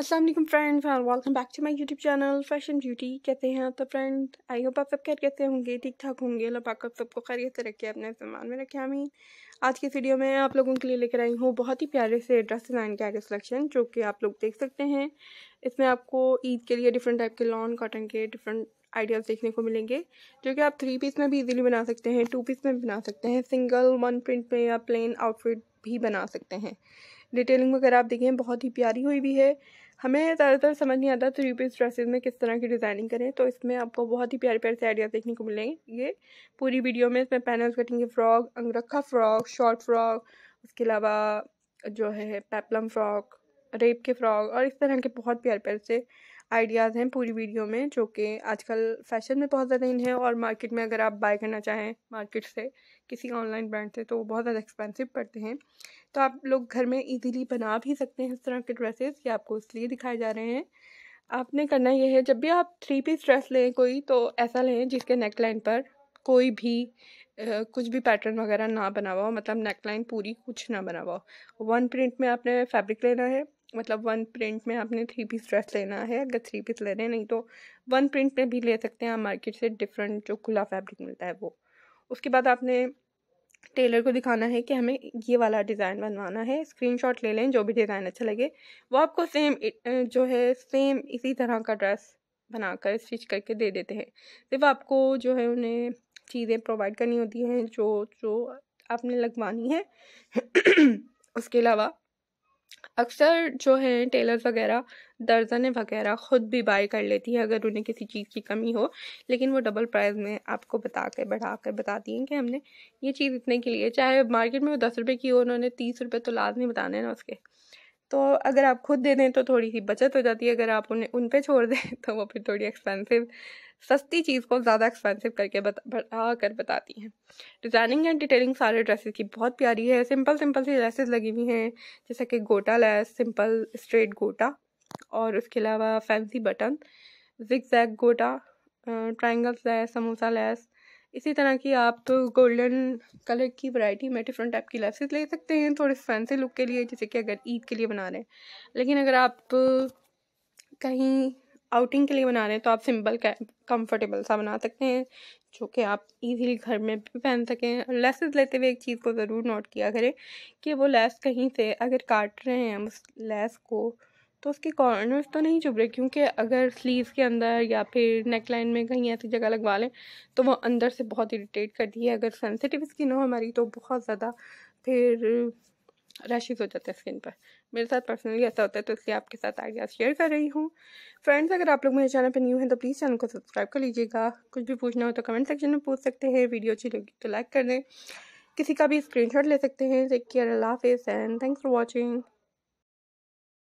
Aslam friend fan welcome back to my YouTube channel fashion beauty कहते हैं तो friend I hope आप सब खैर कहते होंगे ठीक ठाक होंगे अल्लाह पाक आप सबको खैरियत से रखे अपने सामान में रखे हमें आज की वीडियो में आप लोगों के लिए लेकर आई हूँ बहुत ही प्यारे से ड्रेस डिज़ाइन के आगे सिलेक्शन जो कि आप लोग देख सकते हैं इसमें आपको ईद के लिए डिफरेंट टाइप के लॉन कॉटन के डिफरेंट आइडियाज़ देखने को मिलेंगे जो कि आप थ्री पीस में भी इजीली बना सकते हैं टू पीस में भी बना सकते हैं सिंगल वन प्रिंट में या प्लेन आउटफिट भी बना सकते हैं डिटेलिंग वगैरह आप देखें बहुत ही प्यारी हुई भी है हमें ज़्यादातर समझ नहीं आता थ्री पीस ड्रेसेस में किस तरह की डिज़ाइनिंग करें तो इसमें आपको बहुत ही प्यारे प्यारे से आइडियाज़ देखने को मिलेंगे ये पूरी वीडियो में इसमें पैनल्स के फ्रॉक अंगरखा फ्रॉक शॉर्ट फ्रॉक उसके अलावा जो है पैपलम फ्रॉक रेप के फ्रॉक और इस तरह के बहुत प्यारे प्यारे से आइडियाज़ हैं पूरी वीडियो में जो कि आजकल फैशन में बहुत ज़्यादा इन है और मार्केट में अगर आप बाय करना चाहें मार्केट से किसी ऑनलाइन ब्रांड से तो वो बहुत ज़्यादा एक्सपेंसिव पड़ते हैं तो आप लोग घर में इजीली बना भी सकते हैं इस तरह के ड्रेसेस ये आपको इसलिए दिखाए जा रहे हैं आपने करना यह है जब भी आप थ्री पीस ड्रेस लें कोई तो ऐसा लें जिसके नेक लाइन पर कोई भी आ, कुछ भी पैटर्न वगैरह ना बना हुआ हो मतलब नेकलाइन पूरी कुछ ना बना हुआ हो वन प्रिंट में आपने फैब्रिक लेना है मतलब वन प्रिंट में आपने थ्री पीस ड्रेस लेना है अगर थ्री पीस ले रहे हैं नहीं तो वन प्रिंट में भी ले सकते हैं मार्केट से डिफरेंट जो खुला फैब्रिक मिलता है वो उसके बाद आपने टेलर को दिखाना है कि हमें ये वाला डिज़ाइन बनवाना है स्क्रीनशॉट ले लें जो भी डिज़ाइन अच्छा लगे वो आपको सेम जो है सेम इसी तरह का ड्रेस बनाकर स्टिच करके दे देते हैं सिर्फ आपको जो है उन्हें चीज़ें प्रोवाइड करनी होती हैं जो जो आपने लगवानी है उसके अलावा अक्सर जो है टेलर्स वगैरह दर्जन वगैरह ख़ुद भी बाय कर लेती है अगर उन्हें किसी चीज़ की कमी हो लेकिन वो डबल प्राइस में आपको बता कर बढ़ा कर बताती हैं कि हमने ये चीज़ इतने के लिए चाहे मार्केट में वो दस रुपये की हो उन्होंने तीस रुपये तो लाजमी बताने ना उसके तो अगर आप खुद दे दें तो थोड़ी सी बचत हो जाती है अगर आप उन्हें उन पर छोड़ दें तो वो फिर थोड़ी एक्सपेंसिव सस्ती चीज़ को ज़्यादा एक्सपेंसिव करके बता बढ़ा कर बताती हैं डिज़ाइनिंग एंड डिटेलिंग सारे ड्रेसेस की बहुत प्यारी है सिंपल सिंपल सी ड्रेसेस लगी हुई हैं जैसे कि गोटा लैस सिंपल स्ट्रेट गोटा और उसके अलावा फैंसी बटन जिक जैक गोटा ट्राइंगल्स लैस समोसा लैस इसी तरह की आप तो गोल्डन कलर की वैरायटी में डिफरेंट टाइप की लेसेस ले सकते हैं थोड़े फैंसी लुक के लिए जैसे कि अगर ईद के लिए बना रहे हैं लेकिन अगर आप कहीं आउटिंग के लिए बना रहे हैं तो आप सिंपल कंफर्टेबल सा बना सकते हैं जो कि आप इजीली घर में भी पहन सकें लेसेस लेते हुए एक चीज़ को ज़रूर नोट किया करें कि वो लेस कहीं से अगर काट रहे हैं उस लेस को तो उसके कॉर्नर्स तो नहीं चुभ रहे क्योंकि अगर स्लीव के अंदर या फिर नेक लाइन में कहीं ऐसी जगह लगवा लें तो वो अंदर से बहुत इरीटेट करती है अगर सेंसिटिव स्किन हो हमारी तो बहुत ज़्यादा फिर रैशेज़ हो जाते हैं स्किन पर मेरे साथ पर्सनली ऐसा होता है तो इसलिए आपके साथ आइडियाज़ शेयर कर रही हूँ फ्रेंड्स अगर आप लोग मेरे चैनल पर न्यू हैं तो प्लीज़ चैनल को सब्सक्राइब कर लीजिएगा कुछ भी पूछना हो तो कमेंट सेक्शन में पूछ सकते हैं वीडियो अच्छी लगी तो लाइक कर दें किसी का भी स्क्रीनशॉट ले सकते हैं टेक केयर अल्लाह हाफिज़ एंड थैंक्स फॉर वॉचिंग